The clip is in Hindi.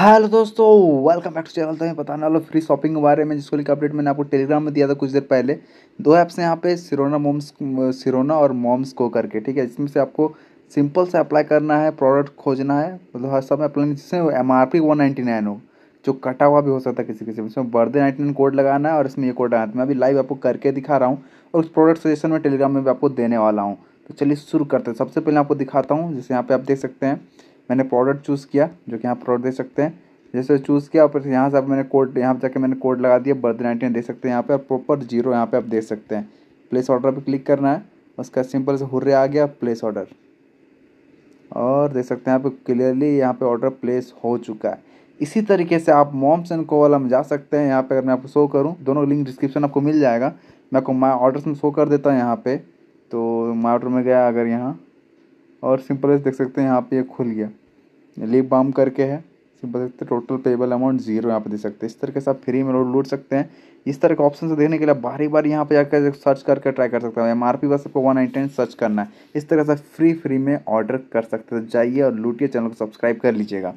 हेलो दोस्तों वेलकम बैक टू चैनल तो बताने वाला फ्री शॉपिंग के बारे में जिसको लिंक अपडेट मैंने आपको टेलीग्राम में दिया था कुछ देर पहले दो ऐप्स हैं यहाँ पे सिरोना मोम्स सिरोना और मोम्स को करके ठीक है इसमें से आपको सिंपल से अप्लाई करना है प्रोडक्ट खोजना है मतलब हर समय अप्लाई जिसमें M R P one ninety nine हो जो कटा हुआ भी हो सकता है किसी किसी में बर्थडे नाइनटी नाइन कोड लगाना है और इसमें ये कोड आना है मैं अभी लाइव आपको करके दिखा रहा हूँ और उस प्रोडक्ट सजेशन में टेलीग्राम में भी आपको देने वाला हूँ तो चलिए शुरू करते हैं सबसे पहले आपको दिखाता हूँ जैसे यहाँ पे आप देख सकते हैं मैंने प्रोडक्ट चूज़ किया जो कि यहाँ प्रोडक्ट देख सकते हैं जैसे चूज़ किया और फिर यहाँ से आप मैंने कोड यहाँ पर जाकर मैंने कोड लगा दिया बर्थ नाइनटीन देख सकते हैं यहाँ पर प्रॉपर जीरो यहाँ पर आप देख सकते हैं प्लेस ऑर्डर पर क्लिक करना है उसका सिंपल से हुर्रे आ गया प्लेस ऑर्डर और देख सकते हैं यहाँ पे क्लियरली यहाँ पे ऑर्डर प्लेस हो चुका है इसी तरीके से आप मॉम्स एंड वाला में जा सकते हैं यहाँ पे अगर मैं आपको शो करूँ दोनों लिंक डिस्क्रिप्शन आपको मिल जाएगा मैं आपको माई ऑर्डर्स में शो कर देता हूँ यहाँ पे तो माई ऑर्डर में गया अगर यहाँ और सिंपल देख सकते हैं यहाँ पे ये खुल गया लिप बाम करके है सिंपल देखते टोटल पेबल अमाउंट जीरो यहाँ पे दे सकते हैं इस तरह से आप फ्री में लोड लूट सकते हैं इस तरह के ऑप्शन से देखने के लिए बारी बार यहाँ पे जाकर सर्च करके ट्राई कर सकते हैं एम आर पी बस आपको वन टेन सर्च करना है इस तरह से फ्री फ्री में ऑर्डर कर सकते हैं तो जाइए और लूटिए चैनल को सब्सक्राइब कर लीजिएगा